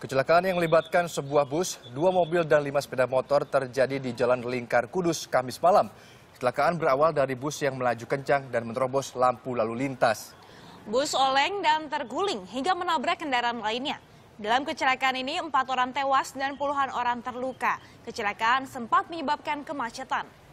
Kecelakaan yang melibatkan sebuah bus, dua mobil dan lima sepeda motor terjadi di Jalan Lingkar Kudus Kamis malam. Kecelakaan berawal dari bus yang melaju kencang dan menerobos lampu lalu lintas. Bus oleng dan terguling hingga menabrak kendaraan lainnya. Dalam kecelakaan ini, empat orang tewas dan puluhan orang terluka. Kecelakaan sempat menyebabkan kemacetan.